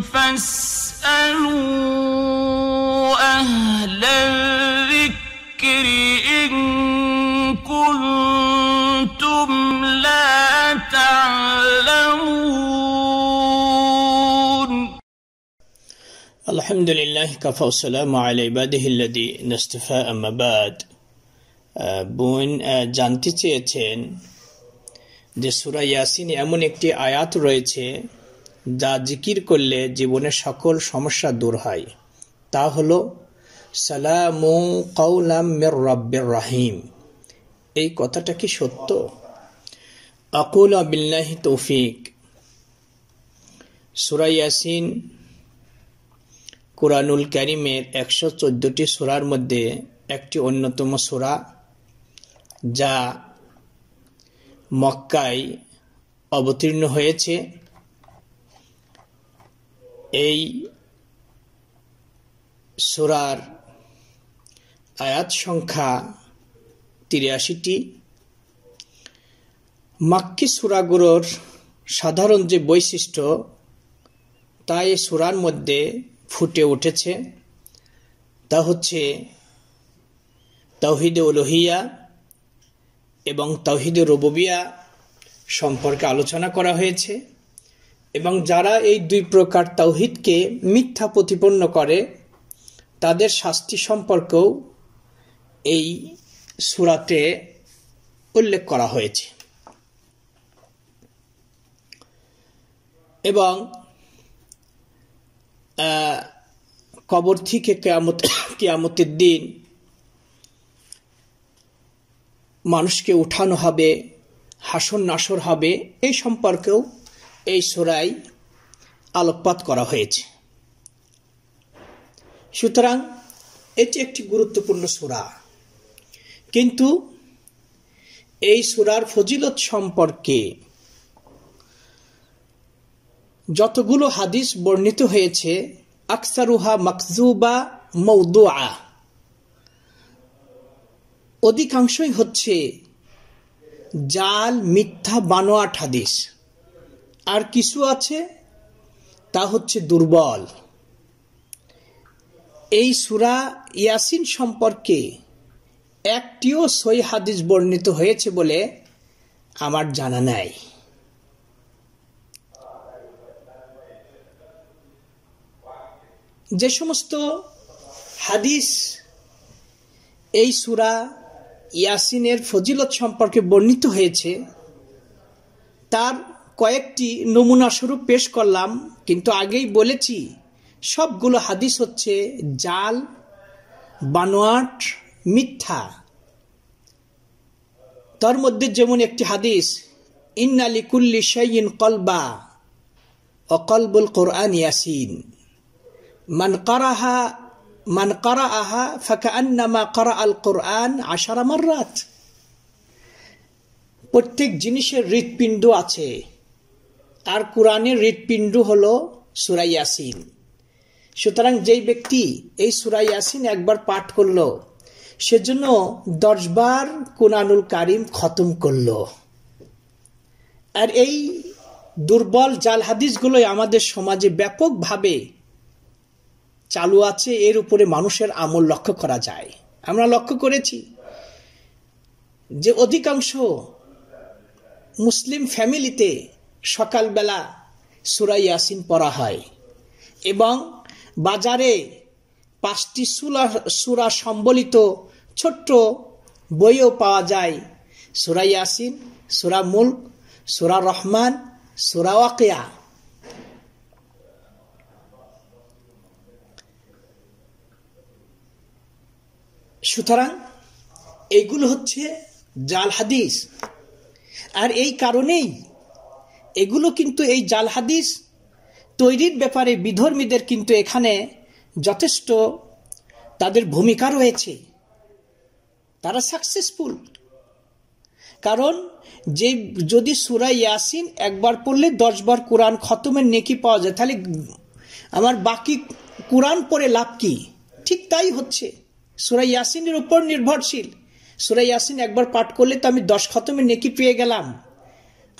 فاسألوا أهل الذكر إن كنتم لا تعلمون الحمد لله كفى والسلام على عباده الذي نستفى أما بعد آه، بون آه، جانتي চেয়েছেন دي سورة ياسين أمون একটি আয়াত রয়েছে যা জিকির করলে জীবনের সকল সমস্যা দূর হয় তা হল সালামু কৌলাম মের রব্বের রাহিম এই কথাটা কি সত্য আকুল আবিল্লাহি তৌফিক সুরাইয়াসিন কুরানুল ক্যারিমের একশো চোদ্দোটি সুরার মধ্যে একটি অন্যতম সুরা যা মক্কায় অবতীর্ণ হয়েছে এই সুরার আয়াত সংখ্যা তিরাশিটি মাক্কি সুরাগুরোর সাধারণ যে বৈশিষ্ট্য তা এই সুরার মধ্যে ফুটে উঠেছে তা হচ্ছে তৌহিদে উলোহিয়া এবং তৌহিদে রববিয়া সম্পর্কে আলোচনা করা হয়েছে এবং যারা এই দুই প্রকার তৌহিদকে মিথ্যা প্রতিপন্ন করে তাদের শাস্তি সম্পর্কেও এই সুরাতে উল্লেখ করা হয়েছে এবং কবর থেকে কেয়ামত কেয়ামতের দিন মানুষকে উঠানো হবে হাসন নাসর হবে এই সম্পর্কেও এই সুরায় আলোকপাত করা হয়েছে সুতরাং এটি একটি গুরুত্বপূর্ণ সুরা কিন্তু এই সুরার ফজিলত সম্পর্কে যতগুলো হাদিস বর্ণিত হয়েছে আকসারুহা মকজুবা মৌদুয়া অধিকাংশই হচ্ছে জাল মিথ্যা বানোয়াট হাদিস আর কিছু আছে তা হচ্ছে দুর্বল এই সুরা ইয়াসিন সম্পর্কে একটিও সই হাদিস বর্ণিত হয়েছে বলে আমার জানা নাই যে সমস্ত হাদিস এই সুরা ইয়াসিনের ফজিলত সম্পর্কে বর্ণিত হয়েছে তার কয়েকটি নমুনা স্বরূপ পেশ করলাম কিন্তু আগেই বলেছি সবগুলো হাদিস হচ্ছে জাল বানোয়াট মিথ্যা তার মধ্যে যেমন একটি হাদিস ইন্নালি কুল্লি শাইন কলবা অকলবুল কোরআন ইয়াসিন মান করাহা মান করা আহা ফাঁকা আন্নামা করা আল কোরআন আশারামার রাত প্রত্যেক জিনিসের হৃৎপিণ্ড আছে আর কোরআনের হৃৎপিণ্ড হল সুরাইয়াসিন সুতরাং যেই ব্যক্তি এই সুরাইয়াসিন একবার পাঠ করল সেজন্য দশবার কোরআনুল কারিম খতম করল আর এই দুর্বল জাল হাদিসগুলোই আমাদের সমাজে ব্যাপকভাবে চালু আছে এর উপরে মানুষের আমল লক্ষ্য করা যায় আমরা লক্ষ্য করেছি যে অধিকাংশ মুসলিম ফ্যামিলিতে সকালবেলা সুরাই ইয়াসিন পড়া হয় এবং বাজারে পাঁচটি সুরা সুরা সম্বলিত ছোট্ট বইও পাওয়া যায় সুরা ইয়াসিন সুরা মুল্ক সুরা রহমান সুরা ওয়াকিয়া সুতরাং এইগুলো হচ্ছে জাল হাদিস আর এই কারণেই এগুলো কিন্তু এই জাল হাদিস তৈরির ব্যাপারে বিধর্মীদের কিন্তু এখানে যথেষ্ট তাদের ভূমিকা রয়েছে তারা সাকসেসফুল কারণ যে যদি সুরা ইয়াসিন একবার পড়লে দশবার কোরআন খতমের নেকি পাওয়া যায় তাহলে আমার বাকি কোরআন পড়ে লাভ কি ঠিক তাই হচ্ছে সুরা ইয়াসিনের উপর নির্ভরশীল সুরা ইয়াসিন একবার পাঠ করলে তো আমি দশ খতমের নেকি পেয়ে গেলাম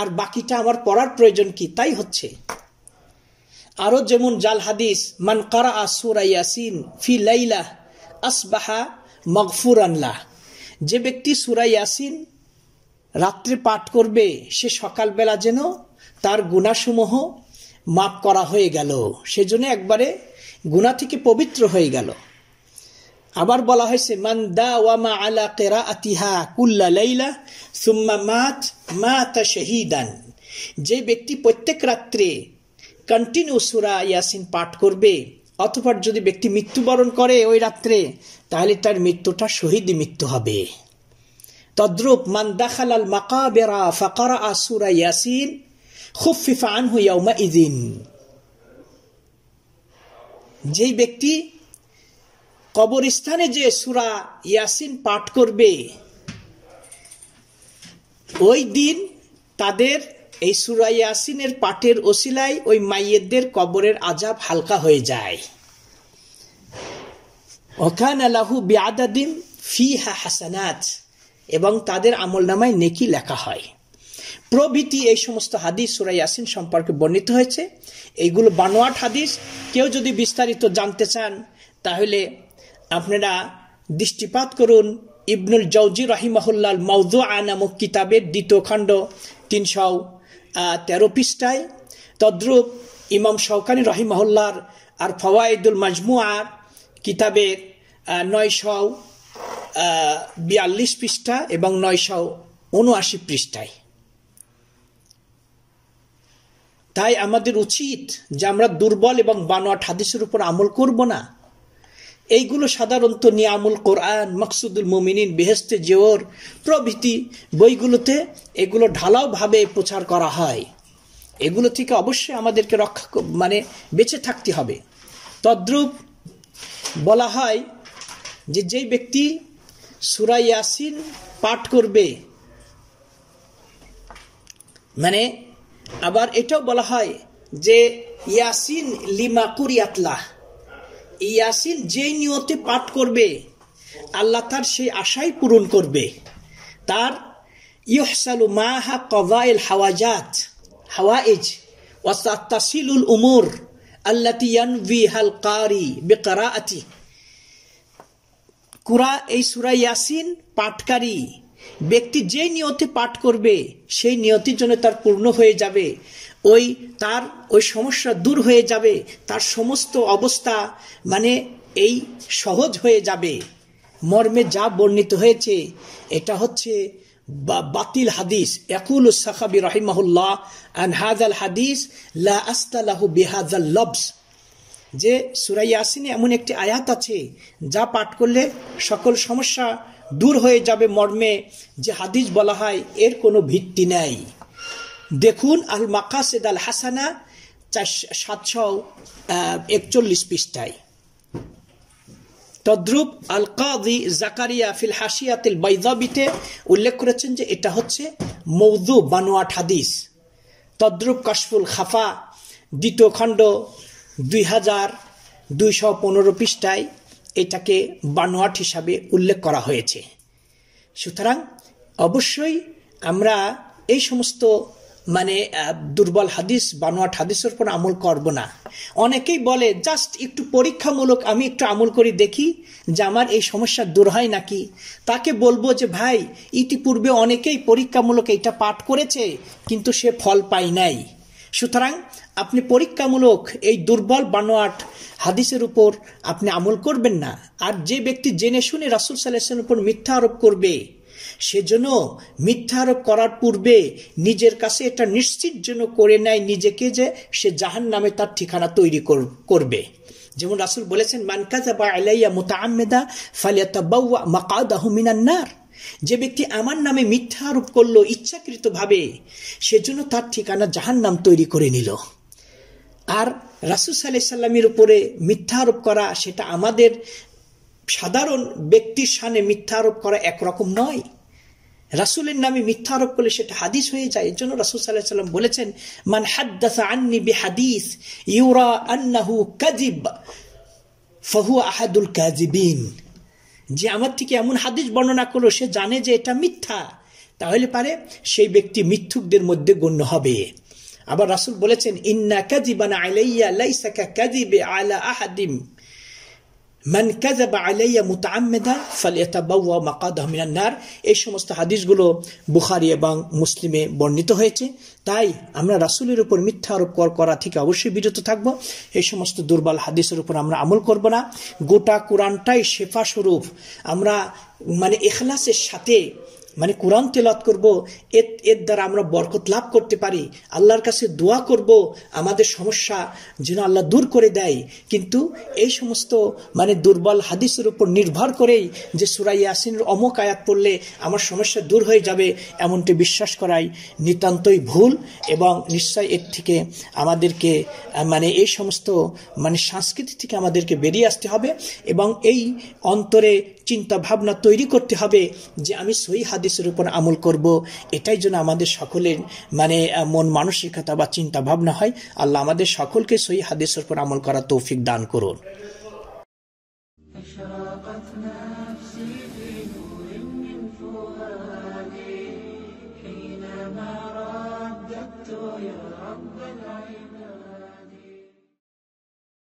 আর বাকিটা আমার পড়ার প্রয়োজন কি তাই হচ্ছে আরও যেমন জাল হাদিস মান কারা আসুরা ইয়াসিন ফি লাইলা আসবাহা মগফুর আনলা যে ব্যক্তি সুরা ইয়াসিন রাত্রে পাঠ করবে সে সকালবেলা যেন তার গুণাসমূহ মাপ করা হয়ে গেল সেজন্য একবারে গুণা থেকে পবিত্র হয়ে গেল আবার বলা হয়েছে মান দা ওয়ামা আলা কেরা আতিহা কুল্লা লাইলা সুম্মা মাত মা তা শহীদান যে ব্যক্তি প্রত্যেক রাত্রে কন্টিনিউ সুরা ইয়াসিন পাঠ করবে অথবা যদি ব্যক্তি মৃত্যুবরণ করে ওই রাত্রে তাহলে তার মৃত্যুটা শহীদ মৃত্যু হবে তদ্রূপ মান দাখালাল মাকাবেরা ফাকারা আসুরা ইয়াসিন খুফিফা আনহু ইয়াউমা ইদিন যেই ব্যক্তি কবরস্থানে যে সুরা ইয়াসিন পাঠ করবে ওই দিন তাদের এই সুরা ইয়াসিনের পাঠের অশিলায় ওই মাইয়েদের কবরের আজাব হালকা হয়ে যায় ওখান আলাহু বিয়াদাদিম ফি হা হাসানাত এবং তাদের আমল নামায় নেকি লেখা হয় প্রভৃতি এই সমস্ত হাদিস সুরাই ইয়াসিন সম্পর্কে বর্ণিত হয়েছে এইগুলো বানোয়াট হাদিস কেউ যদি বিস্তারিত জানতে চান তাহলে আপনারা দৃষ্টিপাত করুন ইবনুল জৌজি রহিমাহুল্লাল মৌজু নামক কিতাবের দ্বিতীয় খণ্ড তিনশো তেরো পৃষ্ঠায় তদ্রুপ ইমাম শৌকানি রহিমহল্লার আর ফওয়াইদুল মাজমুয়ার কিতাবের নয়শো বিয়াল্লিশ পৃষ্ঠা এবং নয়শো উনআশি পৃষ্ঠায় তাই আমাদের উচিত যে আমরা দুর্বল এবং বানোয়াট হাদিসের উপর আমল করব না এইগুলো সাধারণত নিয়ামুল কোরআন মকসুদুল মুমিনিন বেহেস্তে জেওর প্রভৃতি বইগুলোতে এগুলো ঢালাওভাবে প্রচার করা হয় এগুলো থেকে অবশ্যই আমাদেরকে রক্ষা মানে বেঁচে থাকতে হবে তদ্রূপ বলা হয় যে যেই ব্যক্তি সুরা ইয়াসিন পাঠ করবে মানে আবার এটাও বলা হয় যে ইয়াসিন লিমা কুরিয়াতলাহ ইয়াসিন যে নিয়তে পাঠ করবে আল্লাহ তার সেই আশাই পূরণ করবে তার ইহসালু মাহা কবায়েল হাওয়াজাত হাওয়াইজ তাসিলুল উমর আল্লাতিয়ান ভি হাল কারি আতি কুরা এই সুরা ইয়াসিন পাঠকারী ব্যক্তি যে নিয়তে পাঠ করবে সেই নিয়তির জন্য তার পূর্ণ হয়ে যাবে ওই তার ওই সমস্যা দূর হয়ে যাবে তার সমস্ত অবস্থা মানে এই সহজ হয়ে যাবে মর্মে যা বর্ণিত হয়েছে এটা হচ্ছে বাতিল হাদিস একুল সাকাবি রাহিমাহুল্লাহ আন হাজাল হাদিস লা আস্তালাহু বিহাজাল লবস যে সুরাই আসিনে এমন একটি আয়াত আছে যা পাঠ করলে সকল সমস্যা দূর হয়ে যাবে মর্মে যে হাদিস বলা হয় এর কোনো ভিত্তি নেই দেখুন আল মাকাসেদ আল হাসানা সাতশো একচল্লিশ পৃষ্ঠায় তদ্রুপ আল কাদি জাকারিয়া ফিল হাসিয়াতিল বৈদাবিতে উল্লেখ করেছেন যে এটা হচ্ছে মৌদু বানোয়াট হাদিস তদ্রুপ কাশফুল খাফা দ্বিতীয় খণ্ড দুই হাজার দুইশো পনেরো পৃষ্ঠায় এটাকে বানোয়াট হিসাবে উল্লেখ করা হয়েছে সুতরাং অবশ্যই আমরা এই সমস্ত মানে দুর্বল হাদিস বানোয়াট হাদিসের উপর আমল করব না অনেকেই বলে জাস্ট একটু পরীক্ষামূলক আমি একটু আমল করি দেখি যে আমার এই সমস্যা দূর হয় নাকি তাকে বলবো যে ভাই ইতিপূর্বে অনেকেই পরীক্ষামূলক এইটা পাঠ করেছে কিন্তু সে ফল পায় নাই সুতরাং আপনি পরীক্ষামূলক এই দুর্বল বানোয়াট হাদিসের উপর আপনি আমল করবেন না আর যে ব্যক্তি জেনে শুনে রাসুল সাল্লাহ উপর মিথ্যা আরোপ করবে সেজন্য মিথ্যা আরোপ করার পূর্বে নিজের কাছে এটা নিশ্চিত যেন করে নেয় নিজেকে যে সে জাহান নামে তার ঠিকানা তৈরি করবে যেমন রাসুল বলেছেন মানকাজা বা আলাইয়া বাউয়া মাকাদা হুমিনার নার যে ব্যক্তি আমার নামে মিথ্যা আরোপ করলো ইচ্ছাকৃতভাবে সেজন্য তার ঠিকানা জাহান নাম তৈরি করে নিল আর রাসুল সাল্লাহ সাল্লামের উপরে মিথ্যা আরোপ করা সেটা আমাদের সাধারণ ব্যক্তির সামনে মিথ্যা আরোপ করা একরকম নয় রাসুলের নামে মিথ্যা আরোপ করলে সেটা হাদিস হয়ে যায় এর জন্য রাসুল সাল্লাহ সাল্লাম বলেছেন মান হাদ্দাস আন্নি বি হাদিস ইউরা আন্নাহু কাজিব ফাহু আহাদুল কাজিবিন যে আমার থেকে এমন হাদিস বর্ণনা করলো সে জানে যে এটা মিথ্যা তাহলে পারে সেই ব্যক্তি মিথ্যুকদের মধ্যে গণ্য হবে আবার রাসুল বলেছেন ইন্না কাজিবানা আলাইয়া লাইসাকা কাজিবে আলা আহাদিম মান কাযাবা আলাইয়া মুতাআম্মিদা ফালিয়াতাবাওয়া মাকাদাহু মিনান নার এই সমস্ত হাদিসগুলো বুখারী এবং মুসলিমে বর্ণিত হয়েছে তাই আমরা রাসূলের উপর মিথ্যা আরোপ করা থেকে অবশ্যই বিরত থাকব এই সমস্ত দুর্বল হাদিসের উপর আমরা আমল করব না গোটা কোরআনটাই শেফা স্বরূপ আমরা মানে এখলাসের সাথে মানে কোরআন তেলাত করব এর এর দ্বারা আমরা বরকত লাভ করতে পারি আল্লাহর কাছে দোয়া করব আমাদের সমস্যা যেন আল্লাহ দূর করে দেয় কিন্তু এই সমস্ত মানে দুর্বল হাদিসের উপর নির্ভর করেই যে সুরাই ইয়াসিনের অমক আয়াত পড়লে আমার সমস্যা দূর হয়ে যাবে এমনটি বিশ্বাস করাই নিতান্তই ভুল এবং নিশ্চয় এর থেকে আমাদেরকে মানে এই সমস্ত মানে সংস্কৃতি থেকে আমাদেরকে বেরিয়ে আসতে হবে এবং এই অন্তরে চিন্তা ভাবনা তৈরি করতে হবে যে আমি সই হাদিসের উপর আমল করব এটাই যেন আমাদের সকলের মানে মন মানসিকতা বা চিন্তা ভাবনা হয় আল্লাহ আমাদের সকলকে সই হাদিসের উপর আমল করা তৌফিক দান করুন